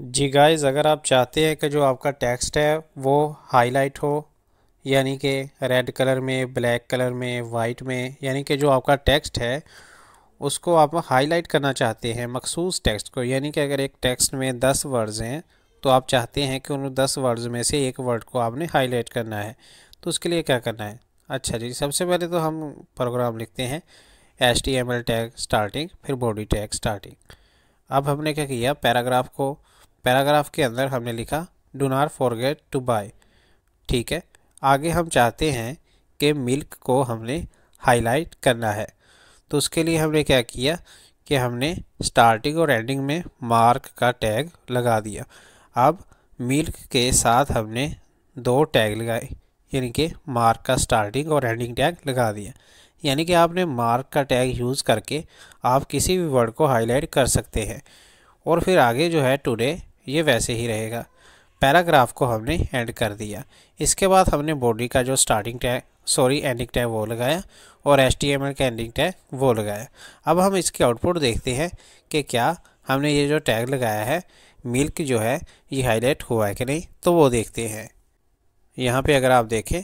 जी guys अगर आप चाहते हैं कि जो आपका टेक्स्ट है वो हाईलाइट हो यानी कि रेड कलर में ब्लैक कलर में वाइट में यानी कि जो आपका टेक्स्ट है उसको आप हाईलाइट करना चाहते हैं मखसूस टेक्स्ट को यानी कि अगर एक टेक्स्ट में दस वर्ड्स हैं तो आप चाहते हैं कि उन दस वर्ड्स में से एक वर्ड को आपने हाईलाइट करना है तो उसके लिए क्या करना है अच्छा जी सबसे पहले तो हम प्रोग्राम लिखते हैं H T M L tag starting फिर बॉडी टैग स्टार्टिंग अब हमने क्या किया पैराग्राफ को पैराग्राफ के अंदर हमने लिखा do not forget to buy ठीक है आगे हम चाहते हैं कि मिल्क को हमने हाईलाइट करना है तो उसके लिए हमने क्या किया कि हमने स्टार्टिंग और एंडिंग में मार्क का टैग लगा दिया अब मिल्क के साथ हमने दो टैग लगाए यानी कि मार्क का स्टार्टिंग और एंडिंग टैग लगा दिया यानी कि आपने मार्क का टैग यूज़ करके आप किसी भी वर्ड को हाईलाइट कर सकते हैं और फिर आगे जो है टुडे ये वैसे ही रहेगा पैराग्राफ को हमने एंड कर दिया इसके बाद हमने बॉडी का जो starting tag sorry ending tag वो लगाया और एस टी का एंडिंग टैग वो लगाया अब हम इसके आउटपुट देखते हैं कि क्या हमने ये जो टैग लगाया है मिल्क जो है ये हाईलाइट हुआ है कि नहीं तो वो देखते हैं यहाँ पे अगर आप देखें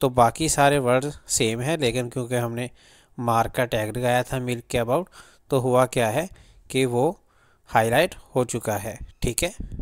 तो बाकी सारे वर्ड सेम है लेकिन क्योंकि हमने मार्क का टैग लगाया था मिल्क के अबाउट तो हुआ क्या है कि वो हाईलाइट हो चुका है ठीक है